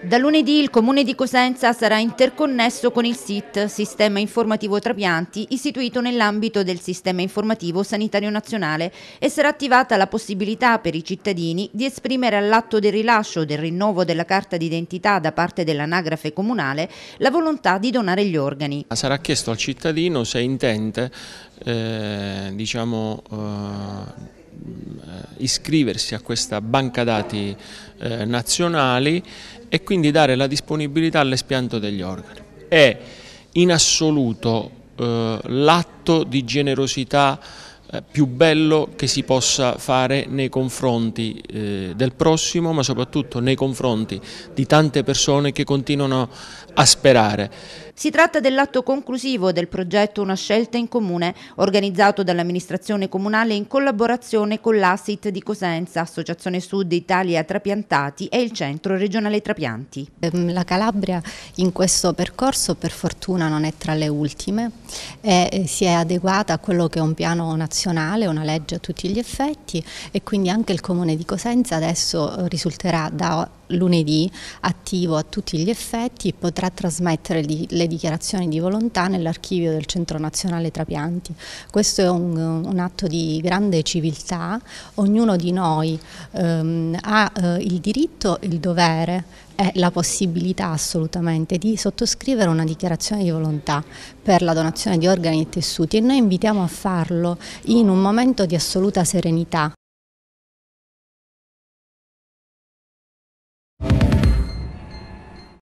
Da lunedì il comune di Cosenza sarà interconnesso con il SIT, Sistema Informativo Trapianti, istituito nell'ambito del Sistema Informativo Sanitario Nazionale e sarà attivata la possibilità per i cittadini di esprimere all'atto del rilascio del rinnovo della carta d'identità da parte dell'anagrafe comunale la volontà di donare gli organi. Sarà chiesto al cittadino se intende eh, diciamo, eh iscriversi a questa banca dati eh, nazionali e quindi dare la disponibilità all'espianto degli organi. È in assoluto eh, l'atto di generosità eh, più bello che si possa fare nei confronti eh, del prossimo ma soprattutto nei confronti di tante persone che continuano a sperare. Si tratta dell'atto conclusivo del progetto Una scelta in comune organizzato dall'amministrazione comunale in collaborazione con l'ASIT di Cosenza, Associazione Sud Italia Trapiantati e il Centro Regionale Trapianti. Ehm, la Calabria in questo percorso per fortuna non è tra le ultime e eh, si è adeguata a quello che è un piano nazionale nazionale, una legge a tutti gli effetti e quindi anche il Comune di Cosenza adesso eh, risulterà da lunedì attivo a tutti gli effetti e potrà trasmettere le dichiarazioni di volontà nell'archivio del Centro Nazionale Trapianti. Questo è un, un atto di grande civiltà, ognuno di noi ehm, ha eh, il diritto e il dovere è la possibilità assolutamente di sottoscrivere una dichiarazione di volontà per la donazione di organi e tessuti e noi invitiamo a farlo in un momento di assoluta serenità.